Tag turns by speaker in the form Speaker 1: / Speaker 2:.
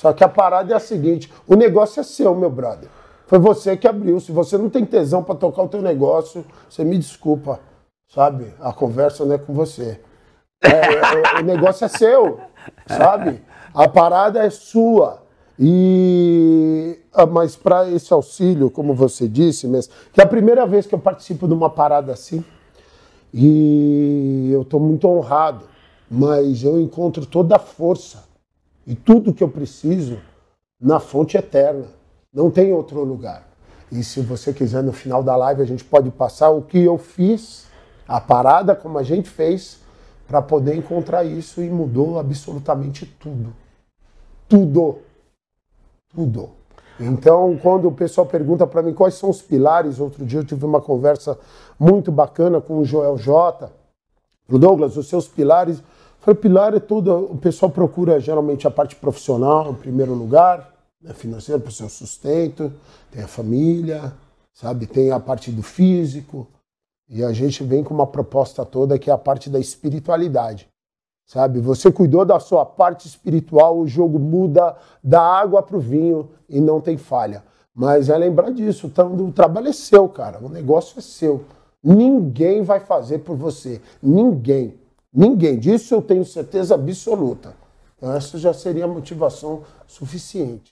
Speaker 1: Só que a parada é a seguinte: o negócio é seu, meu brother. Foi você que abriu. Se você não tem tesão para tocar o teu negócio, você me desculpa, sabe? A conversa não é com você. É, é, é o, negócio é seu, sabe? A parada é sua. E ah, mas para esse auxílio, como você disse, mas que é a primeira vez que eu participo de uma parada assim, e eu estou muito honrado, mas eu encontro toda a força e tudo que eu preciso na fonte eterna. Não tem outro lugar. E se você quiser, no final da live, a gente pode passar o que eu fiz, a parada, como a gente fez, para poder encontrar isso e mudou absolutamente tudo. Tudo. Tudo. Então, quando o pessoal pergunta para mim quais são os pilares, outro dia eu tive uma conversa muito bacana com o Joel J. Douglas, os seus pilares Falei, pilar é toda. O pessoal procura geralmente a parte profissional em primeiro lugar, né, para o seu sustento, tem a família, sabe? Tem a parte do físico. E a gente vem com uma proposta toda que é a parte da espiritualidade. Sabe? Você cuidou da sua parte espiritual, o jogo muda da água para o vinho e não tem falha. Mas é lembrar disso, tá, o trabalho é seu, cara. O negócio é seu. Ninguém vai fazer por você. Ninguém. Ninguém, disso eu tenho certeza absoluta. Então, essa já seria a motivação suficiente.